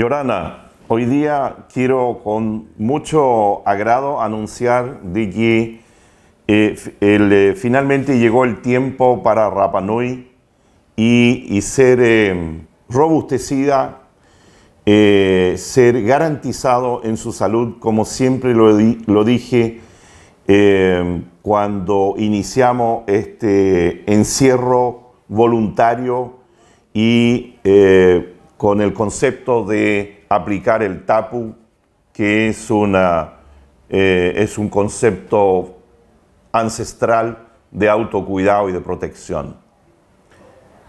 Llorana, hoy día quiero con mucho agrado anunciar que eh, eh, finalmente llegó el tiempo para Rapa y, ser eh, robustecida, ser garantizado en su salud, como siempre lo, dije cuando iniciamos este encierro voluntario y con el concepto de aplicar el TAPU, que es, una, eh, es un concepto ancestral de autocuidado y de protección.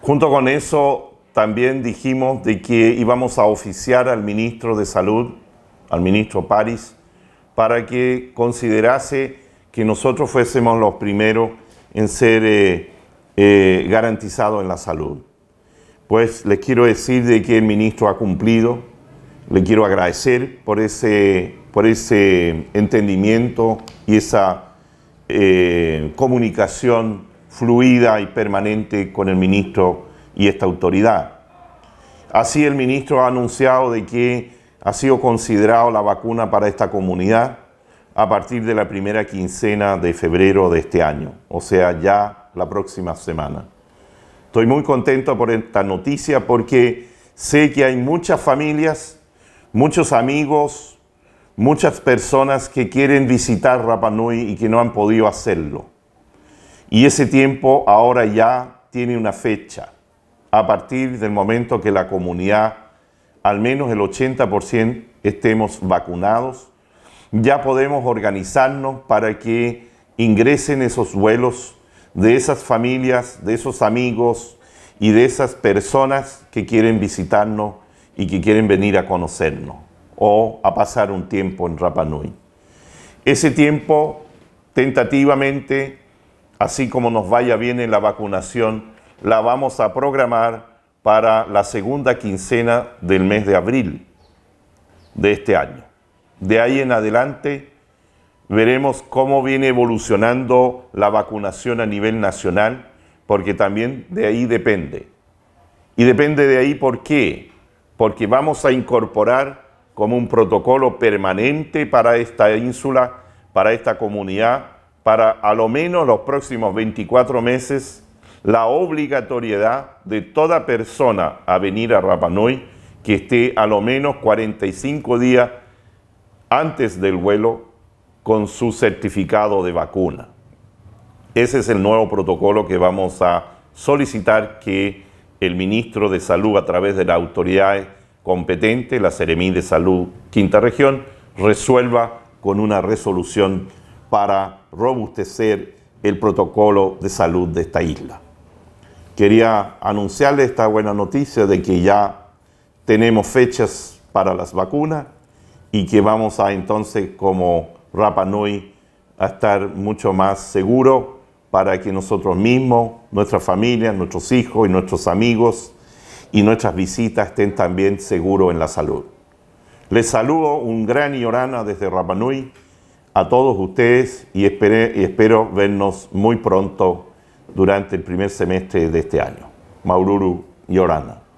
Junto con eso, también dijimos de que íbamos a oficiar al ministro de Salud, al ministro París, para que considerase que nosotros fuésemos los primeros en ser eh, eh, garantizados en la salud. Pues les quiero decir de que el ministro ha cumplido, le quiero agradecer por ese, por ese entendimiento y esa eh, comunicación fluida y permanente con el ministro y esta autoridad. Así el ministro ha anunciado de que ha sido considerado la vacuna para esta comunidad a partir de la primera quincena de febrero de este año, o sea, ya la próxima semana. Estoy muy contento por esta noticia porque sé que hay muchas familias, muchos amigos, muchas personas que quieren visitar Rapa Nui y que no han podido hacerlo. Y ese tiempo ahora ya tiene una fecha, a partir del momento que la comunidad, al menos el 80%, estemos vacunados, ya podemos organizarnos para que ingresen esos vuelos de esas familias, de esos amigos y de esas personas que quieren visitarnos y que quieren venir a conocernos o a pasar un tiempo en Rapa Nui. Ese tiempo, tentativamente, así como nos vaya bien en la vacunación, la vamos a programar para la segunda quincena del mes de abril de este año. De ahí en adelante Veremos cómo viene evolucionando la vacunación a nivel nacional, porque también de ahí depende. Y depende de ahí por qué. Porque vamos a incorporar como un protocolo permanente para esta ínsula, para esta comunidad, para a lo menos los próximos 24 meses, la obligatoriedad de toda persona a venir a Rapanoy que esté a lo menos 45 días antes del vuelo con su certificado de vacuna. Ese es el nuevo protocolo que vamos a solicitar que el ministro de Salud, a través de la autoridad competente, la Seremí de Salud Quinta Región, resuelva con una resolución para robustecer el protocolo de salud de esta isla. Quería anunciarle esta buena noticia de que ya tenemos fechas para las vacunas y que vamos a entonces como Rapa Nui a estar mucho más seguro para que nosotros mismos, nuestras familias, nuestros hijos y nuestros amigos y nuestras visitas estén también seguros en la salud. Les saludo un gran Yorana desde Rapa Nui a todos ustedes y, espero vernos muy pronto durante el primer semestre de este año. Maururu Yorana.